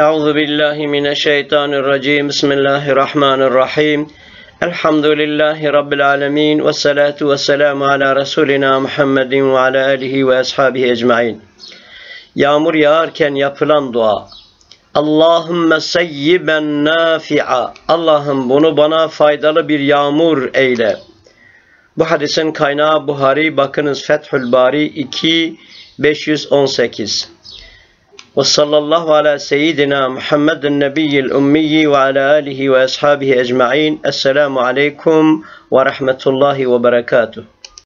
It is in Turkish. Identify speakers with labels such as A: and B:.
A: Euzu billahi mineşşeytanirracim. Bismillahirrahmanirrahim. Elhamdülillahi rabbil alamin ve salatu ve selamu ala resulina Muhammedin ve ala alihi ve ashabihi ecmaîn. Yağmur yağarken yapılan dua. Allahümme seyyiben nafi'a. Allah'ım bunu bana faydalı bir yağmur eyle. Bu hadisin kaynağı Buhari. Bakınız Fethül Bari 2 518. وصلى الله على سيدنا محمد النبي الأمي وعلى آله وأصحابه أجمعين السلام عليكم ورحمة الله وبركاته